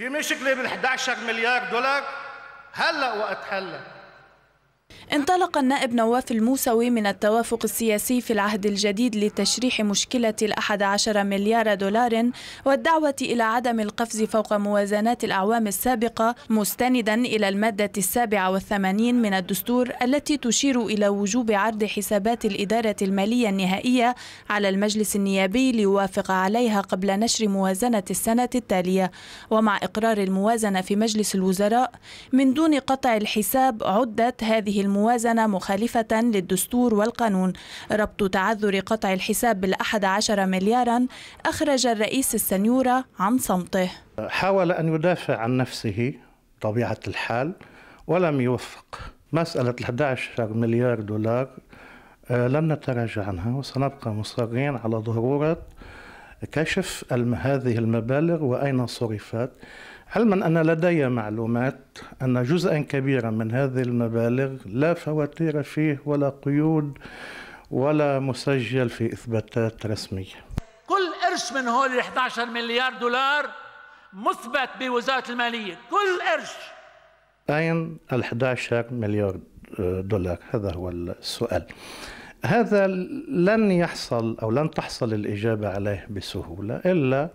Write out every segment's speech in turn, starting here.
في مشكله بال 11 مليار دولار هلا وقت حلها انطلق النائب نواف الموسوي من التوافق السياسي في العهد الجديد لتشريح مشكلة الأحد عشر مليار دولار والدعوة إلى عدم القفز فوق موازنات الأعوام السابقة مستندا إلى المادة السابعة والثمانين من الدستور التي تشير إلى وجوب عرض حسابات الإدارة المالية النهائية على المجلس النيابي ليوافق عليها قبل نشر موازنة السنة التالية ومع إقرار الموازنة في مجلس الوزراء من دون قطع الحساب عدت هذه الموازنة موازنة مخالفة للدستور والقانون ربط تعذر قطع الحساب بالأحد عشر مليارا أخرج الرئيس السنيورة عن صمته حاول أن يدافع عن نفسه طبيعة الحال ولم يوفق مسألة 11 مليار دولار آه، لن نتراجع عنها وسنبقى مصرين على ضرورة كشف هذه المبالغ وأين صرفت علما أن لدي معلومات أن جزءا كبيرا من هذه المبالغ لا فواتير فيه ولا قيود ولا مسجل في إثباتات رسمية كل قرش من هول 11 مليار دولار مثبت بوزارة المالية كل قرش أين ال 11 مليار دولار هذا هو السؤال هذا لن يحصل او لن تحصل الاجابه عليه بسهوله الا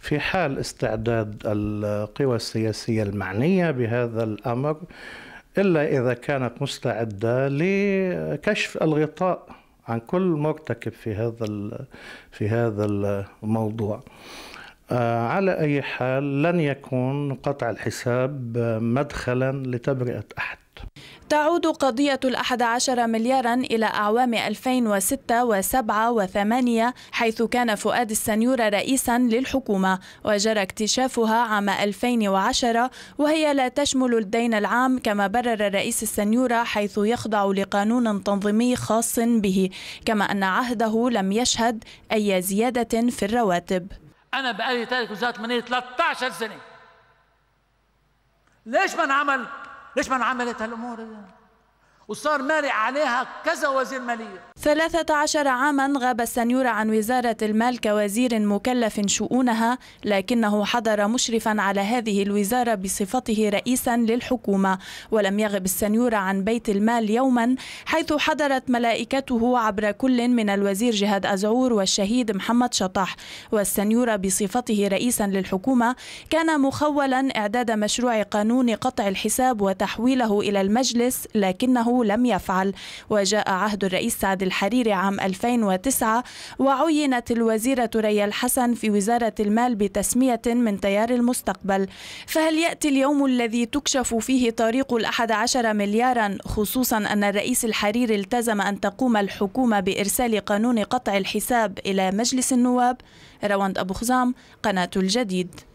في حال استعداد القوى السياسيه المعنيه بهذا الامر الا اذا كانت مستعده لكشف الغطاء عن كل مرتكب في هذا في هذا الموضوع آه، على اي حال لن يكون قطع الحساب مدخلا لتبرئه احد تعود قضية الأحد عشر مليارا إلى أعوام 2006 و7 و8 حيث كان فؤاد السنيور رئيسا للحكومة وجرى اكتشافها عام 2010 وهي لا تشمل الدين العام كما برر رئيس السنيورة حيث يخضع لقانون تنظيمي خاص به كما أن عهده لم يشهد أي زيادة في الرواتب أنا بقالي تارك وزارة المالية 13 سنة ليش ما انعمل ليش ما انعملت هالامور وصار مالي عليها كذا وزير ماليه 13 عاما غاب السنيور عن وزارة المال كوزير مكلف شؤونها لكنه حضر مشرفا على هذه الوزارة بصفته رئيسا للحكومة ولم يغب السنيور عن بيت المال يوما حيث حضرت ملائكته عبر كل من الوزير جهاد أزعور والشهيد محمد شطح والسنيور بصفته رئيسا للحكومة كان مخولا إعداد مشروع قانون قطع الحساب وتحويله إلى المجلس لكنه لم يفعل وجاء عهد الرئيس سعد الحريري عام 2009 وعينت الوزيرة ريا الحسن في وزارة المال بتسمية من تيار المستقبل فهل يأتي اليوم الذي تكشف فيه طريق الأحد عشر مليارا خصوصا أن الرئيس الحريري التزم أن تقوم الحكومة بإرسال قانون قطع الحساب إلى مجلس النواب رواند أبو خزام قناة الجديد